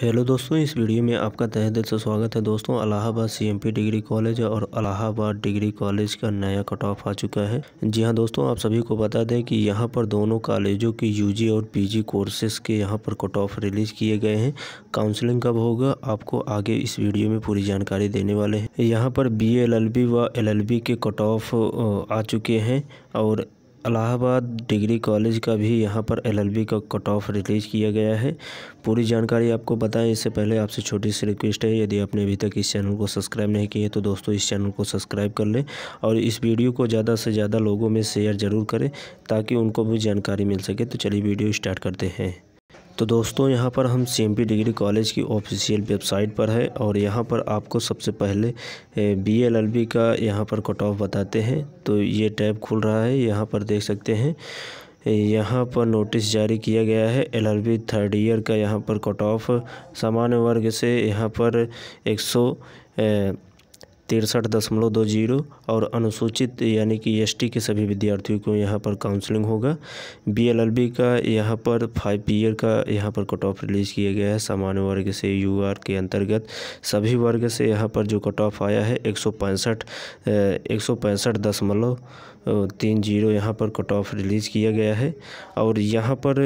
hello दोस्तों इस video में आपका तहे दिल से स्वागत है दोस्तों अलाहाबाद सीएमपी डिग्री कॉलेज और अलाहाबाद डिग्री कॉलेज का नया कट ऑफ आ चुका है जी हाँ दोस्तों आप सभी को बता दें कि यहाँ पर दोनों कॉलेजों के यूजी और पीजी कोर्सेज के यहाँ पर कट ऑफ रिलीज किए गए हैं काउंसलिंग कब होगा आपको आगे इस वीडियो में पूरी जानकारी देने वाले हैं यहाँ पर बी एल व एल के कट ऑफ आ चुके हैं और इलाहाबाद डिग्री कॉलेज का भी यहाँ पर एलएलबी का कट ऑफ रिलीज़ किया गया है पूरी जानकारी आपको बताएं इससे पहले आपसे छोटी सी रिक्वेस्ट है यदि आपने अभी तक इस चैनल को सब्सक्राइब नहीं किए तो दोस्तों इस चैनल को सब्सक्राइब कर लें और इस वीडियो को ज़्यादा से ज़्यादा लोगों में शेयर ज़रूर करें ताकि उनको भी जानकारी मिल सके तो चलिए वीडियो स्टार्ट करते हैं तो दोस्तों यहाँ पर हम सी डिग्री कॉलेज की ऑफिशियल वेबसाइट पर है और यहाँ पर आपको सबसे पहले बी एल एल बी का यहाँ पर कट ऑफ बताते हैं तो ये टैब खुल रहा है यहाँ पर देख सकते हैं यहाँ पर नोटिस जारी किया गया है L L B third year का यहाँ पर कट ऑफ सामान्य वर्ग से यहाँ पर एक सौ तिरसठ दशमलव दो जीरो और अनुसूचित यानी कि एसटी के सभी विद्यार्थियों को यहाँ पर काउंसलिंग होगा बीएलएलबी का यहाँ पर फाइव ईयर का यहाँ पर कट ऑफ रिलीज़ किया गया है सामान्य वर्ग से यू के अंतर्गत सभी वर्ग से यहाँ पर जो कट ऑफ आया है एक सौ पैंसठ एक सौ पैंसठ दशमलव तीन जीरो यहाँ पर कट ऑफ रिलीज़ किया गया है और यहाँ पर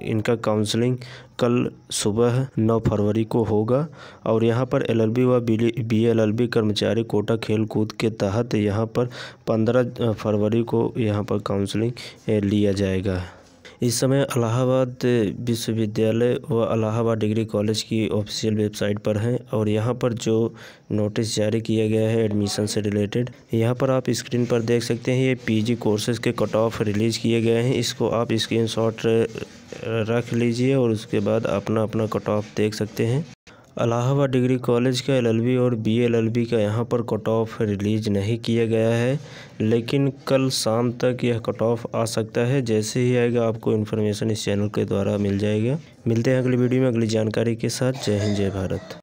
इनका काउंसलिंग कल सुबह नौ फरवरी को होगा और यहाँ पर एलएलबी व बी बी कर्मचारी कोटा खेलकूद के तहत यहाँ पर पंद्रह फरवरी को यहाँ पर काउंसलिंग लिया जाएगा इस समय अलाहाबाद विश्वविद्यालय व अलाहाबाद डिग्री कॉलेज की ऑफिशियल वेबसाइट पर हैं और यहाँ पर जो नोटिस जारी किया गया है एडमिशन से रिलेटेड यहाँ पर आप स्क्रीन पर देख सकते हैं ये पीजी कोर्सेज़ के कट ऑफ रिलीज़ किए गए हैं इसको आप स्क्रीनशॉट रख लीजिए और उसके बाद अपना अपना कट ऑफ देख सकते हैं अलाहाबाद डिग्री कॉलेज का एलएलबी और बीएलएलबी का यहाँ पर कट ऑफ रिलीज़ नहीं किया गया है लेकिन कल शाम तक यह कट ऑफ आ सकता है जैसे ही आएगा आपको इन्फॉर्मेशन इस चैनल के द्वारा मिल जाएगा मिलते हैं अगली वीडियो में अगली जानकारी के साथ जय हिंद जय भारत